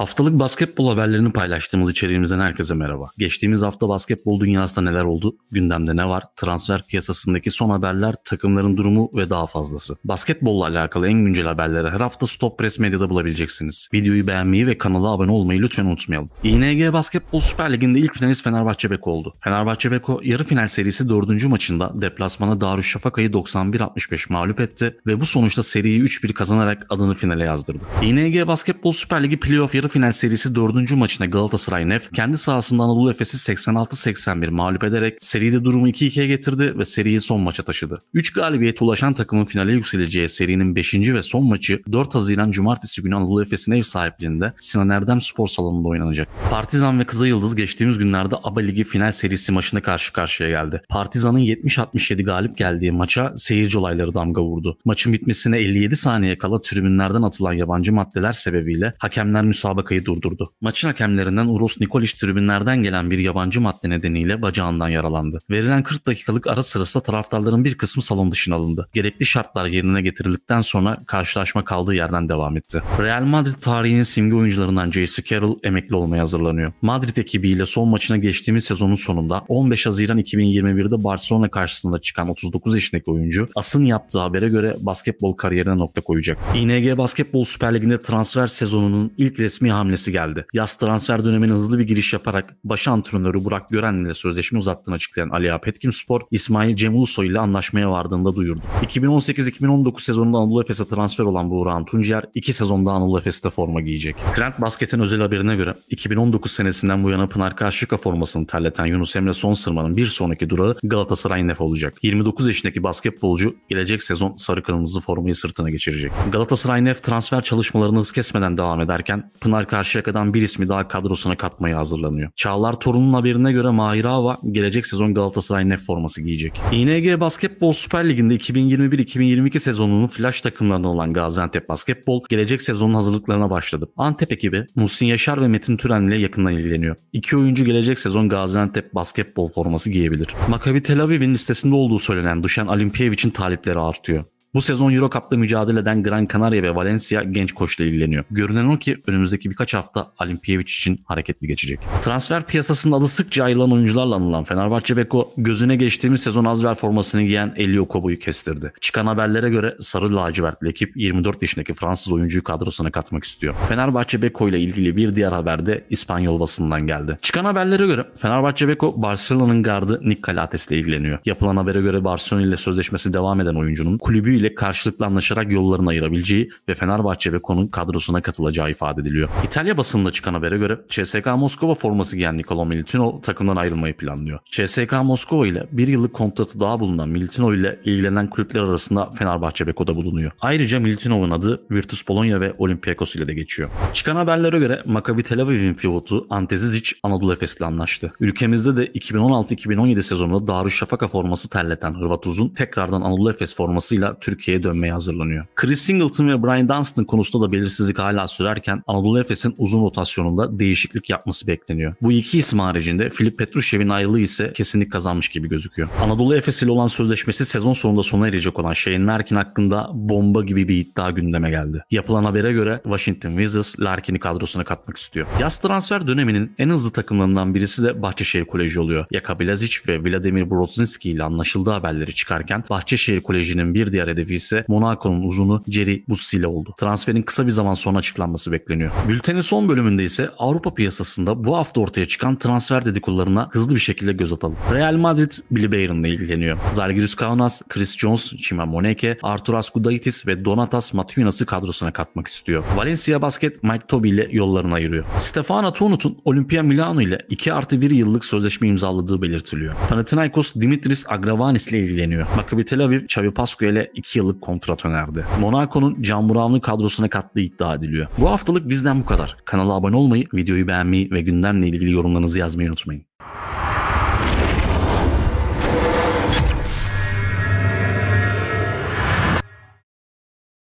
Haftalık basketbol haberlerini paylaştığımız içeriğimizden herkese merhaba. Geçtiğimiz hafta basketbol dünyasında neler oldu, gündemde ne var, transfer piyasasındaki son haberler, takımların durumu ve daha fazlası. Basketbolla alakalı en güncel haberleri her hafta Stop Press Medya'da bulabileceksiniz. Videoyu beğenmeyi ve kanala abone olmayı lütfen unutmayalım. İNG Basketbol Süper Ligi'nde ilk finalist Fenerbahçe Beko oldu. Fenerbahçe Beko yarı final serisi 4. maçında deplasmana Darüşşafaka'yı 91-65 mağlup etti ve bu sonuçta seriyi 3-1 kazanarak adını finale yazdırdı. İNG Basketbol Süper Ligi playoff yarı final serisi 4. maçına Galatasaray Nef kendi sahasında Anadolu Efes'i 86-81 mağlup ederek seride durumu 2-2'ye getirdi ve seriyi son maça taşıdı. 3 galibiyet ulaşan takımın finale yükseleceği serinin 5. ve son maçı 4 Haziran Cumartesi günü Anadolu Efes'in ev sahipliğinde Sinan Erdem Spor Salonu'nda oynanacak. Partizan ve Kızılyıldız geçtiğimiz günlerde ABA Ligi final serisi maçına karşı karşıya geldi. Partizan'ın 70-67 galip geldiği maça seyirci olayları damga vurdu. Maçın bitmesine 57 saniye kala tribünlerden atılan yabancı maddeler sebebiyle hakemler müsaade müsabakayı durdurdu. Maçın hakemlerinden Uros Nikolic tribünlerden gelen bir yabancı madde nedeniyle bacağından yaralandı. Verilen 40 dakikalık ara sırasında taraftarların bir kısmı salon dışına alındı. Gerekli şartlar yerine getirildikten sonra karşılaşma kaldığı yerden devam etti. Real Madrid tarihinin simge oyuncularından J.C. Carroll emekli olmaya hazırlanıyor. Madrid ekibiyle son maçına geçtiğimiz sezonun sonunda 15 Haziran 2021'de Barcelona karşısında çıkan 39 yaşındaki oyuncu As'ın yaptığı habere göre basketbol kariyerine nokta koyacak. ING Basketbol Süper Ligi'nde transfer sezonunun ilk resmi resmi hamlesi geldi. Yaz transfer dönemine hızlı bir giriş yaparak baş antrenörü Burak Gören ile sözleşme uzattığını açıklayan Ali Aliya Spor, İsmail Cem Ulusoy ile anlaşmaya vardığında duyurdu. 2018-2019 sezonunda Anadolu Efes'e transfer olan Buğrahan Tuncer 2 sezonda Anadolu Efes'te forma giyecek. Trend Basket'in özel haberine göre 2019 senesinden bu yana Pınar Karşıka formasını terleten Yunus Emre Son Sonsırman'ın bir sonraki durağı Galatasaray Nef olacak. 29 yaşındaki basketbolcu gelecek sezon sarı kırmızı formayı sırtına geçirecek. Galatasaray Nef transfer çalışmalarını hız kesmeden devam ederken Pınar Pınar Karşıyaka'dan bir ismi daha kadrosuna katmaya hazırlanıyor. Çağlar Torun'un haberine göre Mahir Ava gelecek sezon Galatasaray nef forması giyecek. İNG Basketbol Süper Ligi'nde 2021-2022 sezonunun flash takımlarından olan Gaziantep Basketbol gelecek sezonun hazırlıklarına başladı. Antep ekibi Muhsin Yaşar ve Metin Türen ile yakından ilgileniyor. İki oyuncu gelecek sezon Gaziantep Basketbol forması giyebilir. Makabi Tel Aviv'in listesinde olduğu söylenen Duşan için talipleri artıyor. Bu sezon Euro Cup'ta mücadele eden Gran Canaria ve Valencia genç koçla ilgileniyor. Görünen o ki önümüzdeki birkaç hafta Alimpiyevic için hareketli geçecek. Transfer piyasasında adı sıkça ayrılan oyuncularla anılan Fenerbahçe Beko gözüne geçtiğimiz sezon Azver formasını giyen Elio Kobo'yu kestirdi. Çıkan haberlere göre Sarı Lacivertli ekip 24 yaşındaki Fransız oyuncuyu kadrosuna katmak istiyor. Fenerbahçe Beko ile ilgili bir diğer haber de İspanyol basından geldi. Çıkan haberlere göre Fenerbahçe Beko Barcelona'nın gardı Nick Calates ile ilgileniyor. Yapılan habere göre Barcelona ile sözleşmesi devam eden oyuncunun kulübü ile karşılıklı anlaşarak yollarını ayırabileceği ve Fenerbahçe ve konun kadrosuna katılacağı ifade ediliyor. İtalya basınında çıkan habere göre CSK Moskova forması giyen Nikola Militino takımdan ayrılmayı planlıyor. CSK Moskova ile bir yıllık kontratı daha bulunan Militino ile ilgilenen kulüpler arasında Fenerbahçe Beko'da bulunuyor. Ayrıca Militino'nun adı Virtus Polonya ve Olympiakos ile de geçiyor. Çıkan haberlere göre Maccabi Tel Aviv'in pivotu Antezizic Zizic Anadolu Efes'le anlaştı. Ülkemizde de 2016-2017 sezonunda Darüşşafaka forması terleten Hırvat Uzun tekrardan Anadolu Efes formasıyla Türk Türkiye'ye dönmeye hazırlanıyor. Chris Singleton ve Brian Dunstan konusunda da belirsizlik hala sürerken Anadolu Efes'in uzun rotasyonunda değişiklik yapması bekleniyor. Bu iki isim haricinde Filip Petrushev'in ayrılığı ise kesinlik kazanmış gibi gözüküyor. Anadolu Efes ile olan sözleşmesi sezon sonunda sona erecek olan Shane Larkin hakkında bomba gibi bir iddia gündeme geldi. Yapılan habere göre Washington Wizards Larkin'i kadrosuna katmak istiyor. Yaz transfer döneminin en hızlı takımlarından birisi de Bahçeşehir Koleji oluyor. Yaka Bilazic ve Vladimir Brodzinski ile anlaşıldığı haberleri çıkarken Bahçeşehir Koleji'nin bir diğer hedefi hedefi ise Monaco'nun uzunu Jerry ile oldu. Transferin kısa bir zaman sonra açıklanması bekleniyor. Bültenin son bölümünde ise Avrupa piyasasında bu hafta ortaya çıkan transfer dedikodularına hızlı bir şekilde göz atalım. Real Madrid Billy Bayern ile ilgileniyor. Zalgiris Kaunas, Chris Jones, Chima Moneke, Arthur Askudaitis ve Donatas Matuinas'ı kadrosuna katmak istiyor. Valencia Basket Mike Toby ile yollarını ayırıyor. Stefano Tonut'un Olimpia Milano ile 2 artı 1 yıllık sözleşme imzaladığı belirtiliyor. Panathinaikos Dimitris Agravanis ile ilgileniyor. Maccabi Tel Aviv Xavi Pascu ile 2 2 yıllık kontrat önerdi. Monaco'nun Can Buranlı kadrosuna kattığı iddia ediliyor. Bu haftalık bizden bu kadar. Kanala abone olmayı, videoyu beğenmeyi ve gündemle ilgili yorumlarınızı yazmayı unutmayın.